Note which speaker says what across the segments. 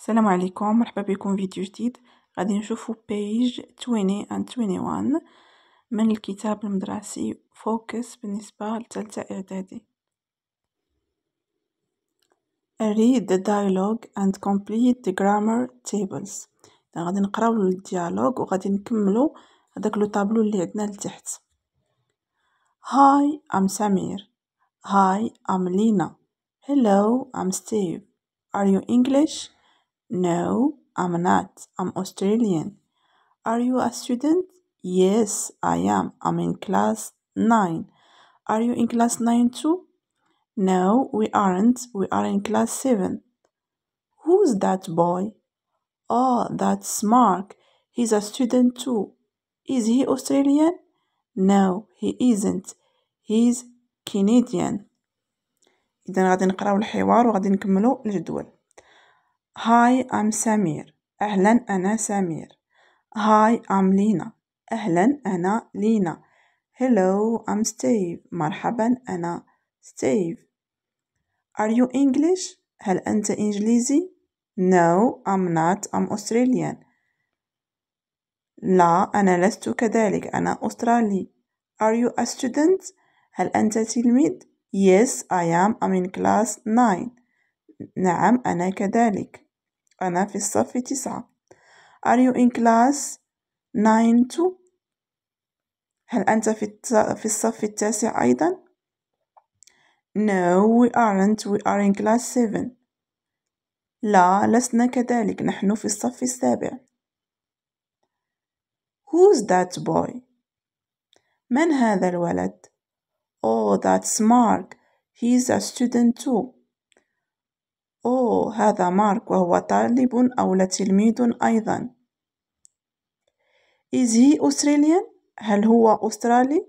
Speaker 1: السلام عليكم مرحبا بكم فيديو جديد غادي نشوفو بيج 20 and 21 من الكتاب المدرسي فوكس بالنسبة لتالتة إعدادي read the dialogue and complete the grammar tables غادي نقراو الديالوج وغادي نكملو هذاك لو طابلو اللي عندنا لتحت هاي ام سمير هاي ام لينا hello ام ستيف are you english No, I'm not. I'm Australian. Are you a student? Yes, I am. I'm in class 9. Are you in class 9 too? No, we aren't. We are in class 7. Who's that boy? Oh, that's Mark. He's a student too. Is he Australian? No, he isn't. He's Canadian. غادي الحوار وغادي الجدول. هاي ام سمير أهلا أنا سمير هاي ام لينا أهلا أنا لينا هلو ام ستيف مرحبا أنا ستيف Are you English؟ هل أنت إنجليزي؟ No I'm not I'm Australian لا أنا لست كذلك أنا أسترالي Are you a student؟ هل أنت تلميذ؟ Yes I am I'm in class 9 نعم أنا كذلك أنا في الصف تسعة Are you in class 9 too? هل أنت في, الت... في الصف التاسع أيضا؟ No, we aren't. We are in class 7. لا, لسنا كذلك. نحن في الصف السابع. Who's that boy? من هذا الولد؟ Oh, that's Mark. He's a student too. أوه هذا مارك وهو طالب أو تلميذ أيضا Is he Australian؟ هل هو أسترالي؟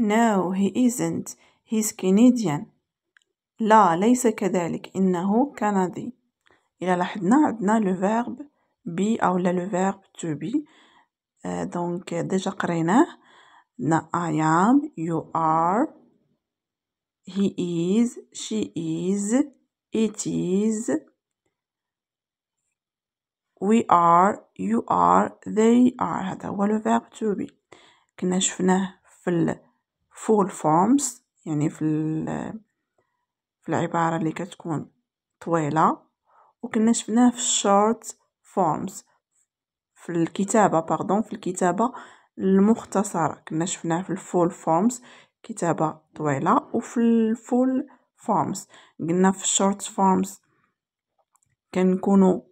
Speaker 1: No he isn't he's Canadian لا ليس كذلك إنه كندي إلى لاحظنا عندنا لو verb بي أو لا لو verb to be دونك euh, ديجا قريناه نا I am you are he is she is it is we are you are they are هذا هو لو فيرب تو بي كنا شفناه في الفول فورمز يعني في في العبارة اللي كتكون طويلة وكنا شفناه في الشورت فورمز في الكتابة باردون في الكتابة المختصرة كنا شفناه في الفول فورمز كتابة طويلة وفي الفول فورمز قلنا في الشورت فورمز كنكونو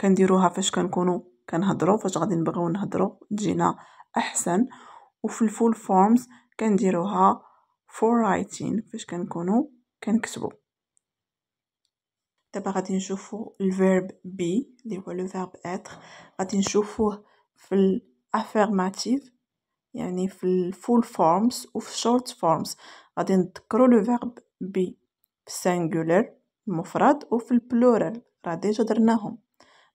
Speaker 1: كنديروها فاش كنكونو كنهضرو فاش غادي نبغيو نهضرو تجينا احسن وفي الفول فورمز كنديروها فور رايتين فاش كنكونو كنكتبو دابا غادي نشوفو الفيرب بي اللي هو لو فيرب اتر غادي نشوفوه في الافيرماتيف يعني في الفول فورمز وفي الشورت فورمز غادي نذكروا لو فيرب بي السنجولر المفرد وفي البلورال راه ديجا درناهم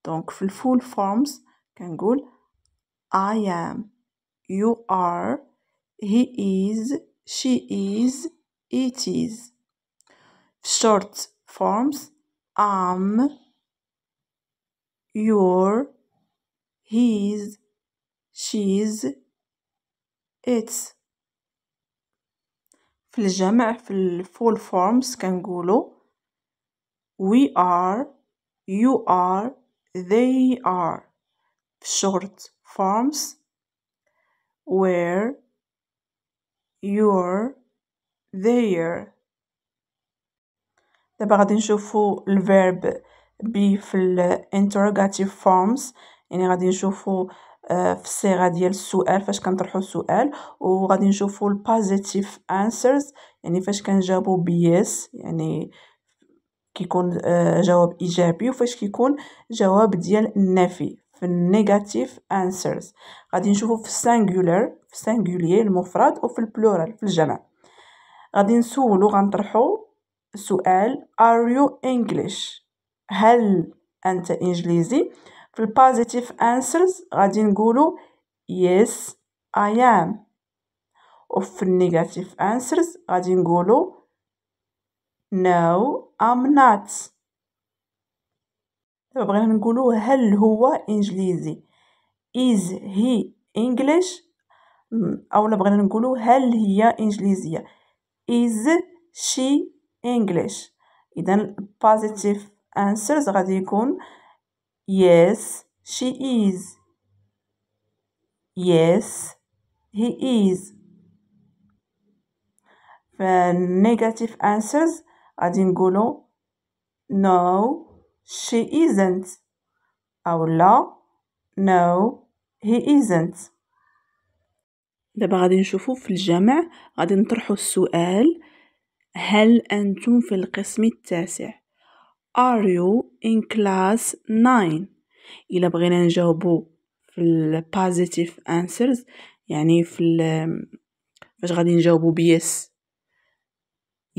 Speaker 1: دونك في الفول فورمز كنقول I am you are he is she is it is في الشورت فورمز am your his she's it's في الجمع في ال full forms كنقولو we are you are they are في الشورت forms were your their دابا غادي نشوفو الverb be في ال interrogative forms يعني غادي نشوفو آه، في الصيغه ديال السؤال فاش كنطرحوا السؤال وغادي نشوفوا البوزيتيف انسرز يعني فاش كنجاوبوا بيس يعني كيكون آه، جواب ايجابي وفاش كيكون جواب ديال النفي في النيجاتيف انسرز غادي نشوفوا في السنغولار في السنغوليي المفرد وفي البلورال في الجمع غادي نسولو غنطرحو سؤال ار يو انجليش هل انت انجليزي في البوزيتيف انسرز غادي نقولو يس اي ام وفي النيجاتيف انسرز غادي نقولو نو ام نات دابا بغينا نقولو هل هو انجليزي هي he او اولا بغينا نقولو هل هي انجليزيه از شي انجلش اذا البوزيتيف انسرز غادي يكون Yes, she is. Yes, he is. فالنيجاتيف answers غادي نقولو no she isn't أو لا no he isn't دابا غادي نشوفو في الجمع غادي نطرحو السؤال هل أنتم في القسم التاسع are you in class 9 إلا بغينا نجاوبو في ال positive answers يعني في ال فاش غادي نجاوبو ب yes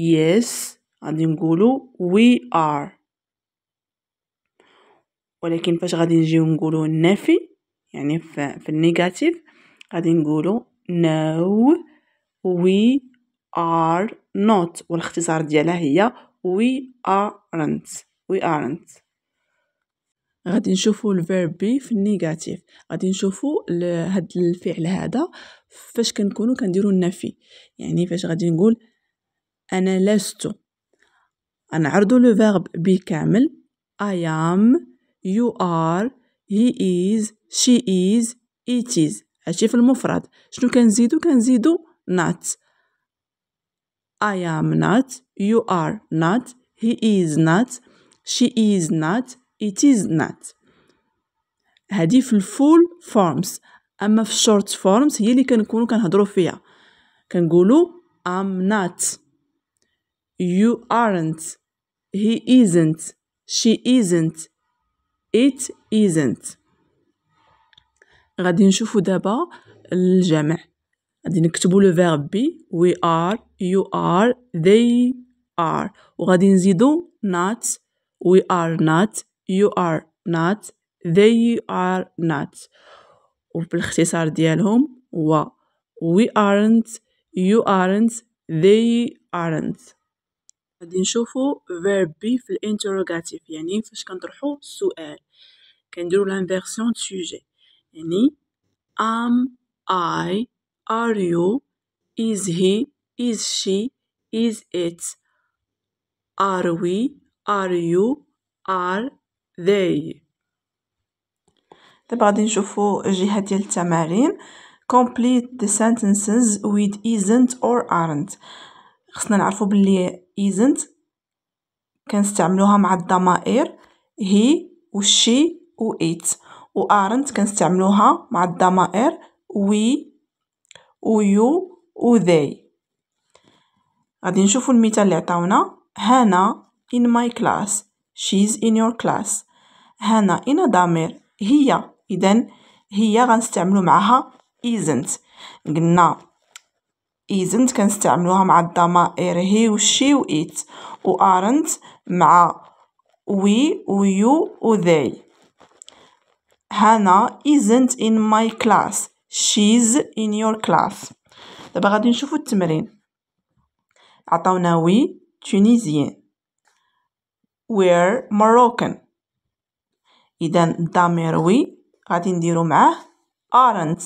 Speaker 1: yes غادي نقولو we are ولكن فاش غادي نجيو نقولو النفي يعني في, في النيجاتيف غادي نقولو no we are not والاختصار ديالها هي we aren't we aren't غادي نشوفو الفيرب بي في النيجاتيف غادي نشوفو هاد الفعل هذا فاش كنكونو كنديرو النفي يعني فاش غادي نقول انا لست غنعرضو لو فيرب بي كامل I am you are he is she is it is هادشي في المفرد شنو كنزيدو كنزيدو not I am not, you are not, he is not, she is not, it is not هادي في الفول فورمز اما في الشورت فورمز هي اللي كنكونو كنهضرو فيها كنقولو I'm not you aren't he isn't she isn't it isn't غادي نشوفو دابا الجمع غادي نكتبوا لو فيرب بي وي ار يو ار ذي ار وغادي نزيدوا وي ار are يو ار are ذي ار are not وبالاختصار ديالهم هو وي ارنت يو ارنت ذي ارنت غادي نشوفو فيرب بي في الانتروغاتيف يعني فاش كنطرحو السؤال كنديرو لانفيرسيون سوجي يعني ام اي are you is he is she is it are we are you are they دابا غادي نشوفو الجهة ديال التمارين complete the sentences with isn't or aren't خصنا نعرفو بلي isn't كنستعملوها مع الضمائر he و she و it و aren't كنستعملوها مع الضمائر we و يو و they غادي نشوفو المثال اللي عطاونا هانا in my class she's in your class هانا a ضمير هي اذا هي غنستعملو معها isn't قلنا isn't كنستعملوها مع الضمائر هي وشي و ات و aren't مع وي و يو و they هانا isn't in my class she's in your class دابا غادي نشوفو التمرين عطاونا وي تونيزيان we're Moroccan إذا الضمير وي غادي نديرو معاه aren't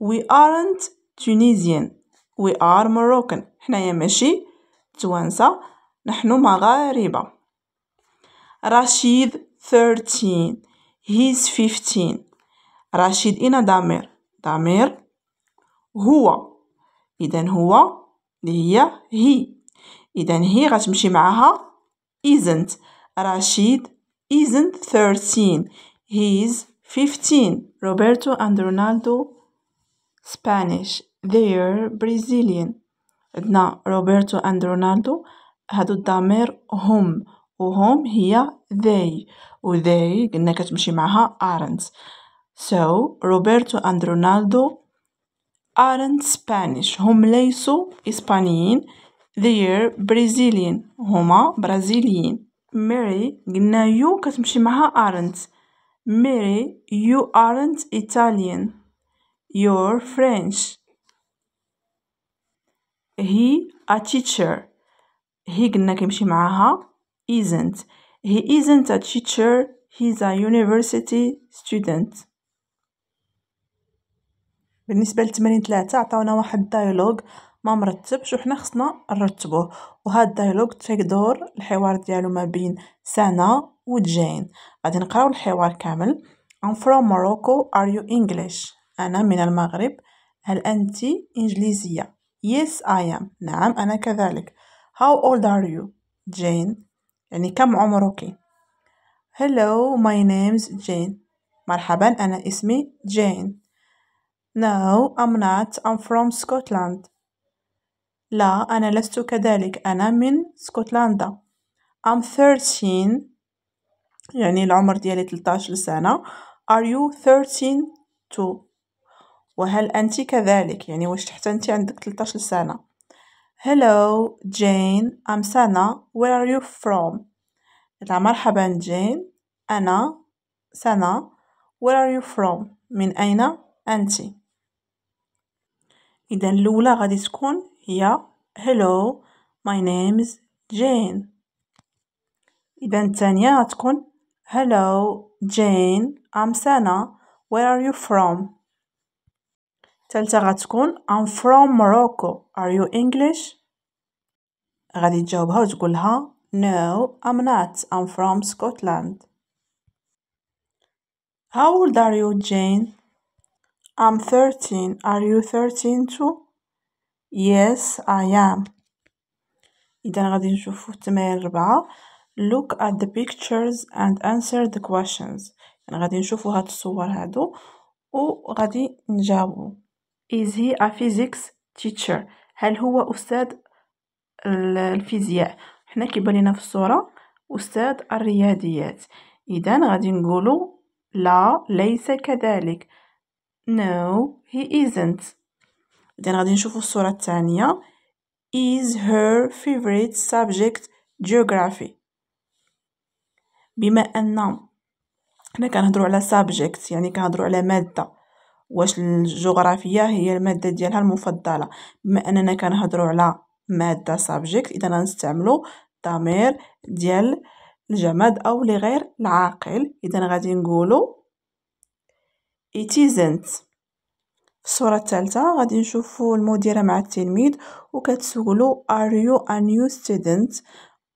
Speaker 1: we aren't Tunisian we are Moroccan حنايا ماشي توانسة نحن مغاربة رشيد 13 he's 15 رشيد إنا ضمير ضمير هو اذا هو اللي هي هي اذا هي غتمشي معاها isn't رشيد isn't 13 he is 15 روبرتو اند رونالدو Spanish they are Brazilian عندنا روبرتو اند رونالدو هادو الضمير هم وهم هي they و they قلنا كتمشي معها aren't So, Roberto and Ronaldo aren't Spanish. هم ليسوا إسبانيين. They're Brazilian. هما برازيليين. Mary قلنا you كتمشي معها aren't. Mary you aren't Italian. You're French. He a teacher. He قلنا كيمشي معاها isn't. He isn't a teacher. He's a university student. بالنسبه للتمرين ثلاثة عطاونا واحد الديالوج ما مرتبش وحنا خصنا نرتبوه وهاد الديالوج تيدور دور الحوار ديالو ما بين سانا وجين غادي نقراو الحوار كامل I'm from Morocco are you English أنا من المغرب هل أنت إنجليزية Yes I am نعم أنا كذلك How old are you جين يعني كم عمرك Hello my name's Jane مرحبا أنا اسمي جين No, I'm not. I'm from Scotland. لا أنا لست كذلك أنا من سكوتلندا I'm 13 يعني العمر ديالي 13 سنة Are you 13 too وهل أنت كذلك يعني واش حتى أنت عندك 13 سنة Hello Jane I'm Sana Where are you from يلا مرحبا جين أنا سنة Where are you from من أين أنتِ إذا اللولة غادي تكون هي hello my name's Jane، إذا التانية غتكون hello Jane I'm Sana where are you from، التالتة غتكون I'm from Morocco are you English، غادي تجاوبها وتقولها No, I'm not. I'm from Scotland. How old are you, Jane? I'm thirteen. Are you thirteen too? Yes, I am. إذا غادي نشوفو التمارين ربعة. Look at the pictures and answer the questions. يعني غادي نشوفو هاد الصور هادو وغادي نجاوبو. Is he a physics teacher? هل هو أستاذ الفيزياء؟ حنا كيبان لينا في الصورة أستاذ الرياضيات. إذا غادي نقولو لا ليس كذلك. No, he isn't. بعدين غادي نشوفو الصورة الثانية. Is her favorite subject geography. بما أن حنا كنهضرو على subject يعني كنهضرو على مادة واش الجغرافية هي المادة ديالها المفضلة بما أننا كنهضرو على مادة subject إذا غنستعملو ضمير ديال الجماد أو لغير العاقل إذا غادي نقولو it isn't في الصورة التالتة غادي نشوفو المديرة مع التلميذ وكتسولو are you a new student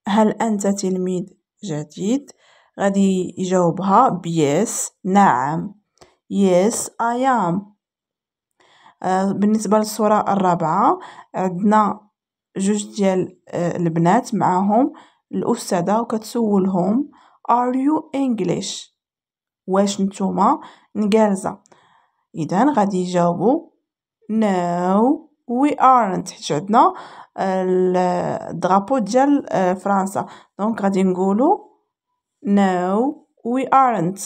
Speaker 1: هل أنت تلميذ جديد غادي يجاوبها yes نعم yes I am آه، بالنسبة للصورة الرابعة عندنا جوج ديال آه، البنات معاهم الأستاذة وكتسولهم are you English واش نتوما نجالزة إذن غادي يجاوبوا نو وي ارنت حيتش عندنا آه، الدرابو ديال آه، فرنسا، دونك غادي نقولو نو وي ارنت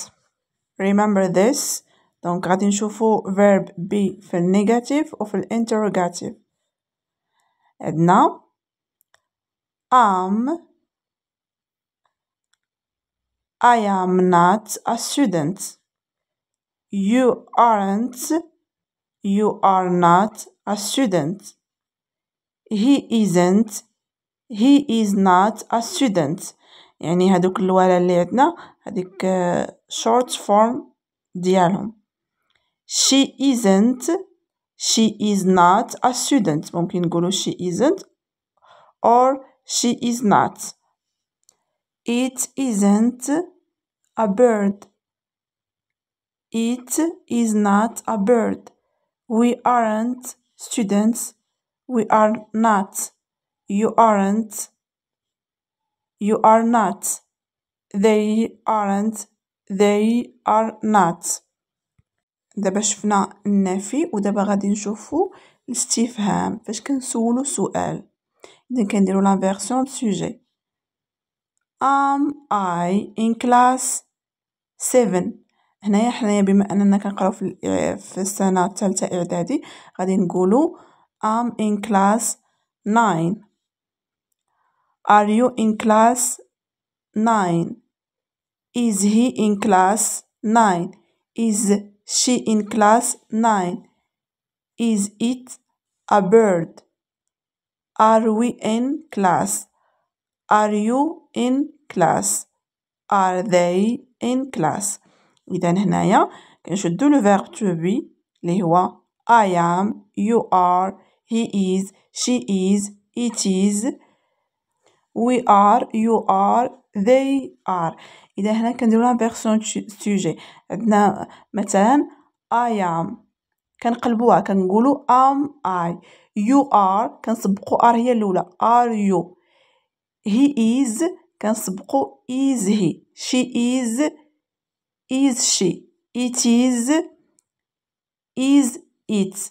Speaker 1: remember ذيس دونك غادي نشوفو verb بي في النيجاتيف وفي في عندنا ام I am not a student You aren't. You are not a student. He isn't. He is not a student. يعني هادوك الولا اللي عندنا هذيك short form ديالهم she isn't she is not a student ممكن نقولوا she isn't or she is not it isn't a bird it is not a bird. We aren't students. We are not. You aren't. You are not. They aren't. They are not. دابا شفنا النفي ودابا غادي نشوفو الاستفهام فاش كنسولو سؤال إذن كنديرو لانفيرسيون سوجي Am I in class 7 هنايا حنايا بما أننا كنقراو في, في السنة الثالثة إعدادي غادي نقولو I'm in class 9 Are you in class 9 Is he in class 9 Is she in class 9 Is it a bird Are we in class Are you in class Are they in class إذا هنايا كنشدو لو فيرب تو بي اللي هو اي ام يو ار هي از شي از ات از وي ار يو ار ذي ار إذا هنا كنديرو فيرسون سوجي عندنا مثلا اي ام كنقلبوها كنقولو ام اي يو ار كنسبقو ار هي الأولى ار يو هي از كنسبقو از هي شي is is she, it is, is it.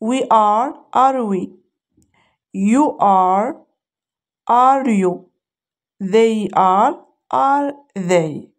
Speaker 1: We are, are we. You are, are you. They are, are they.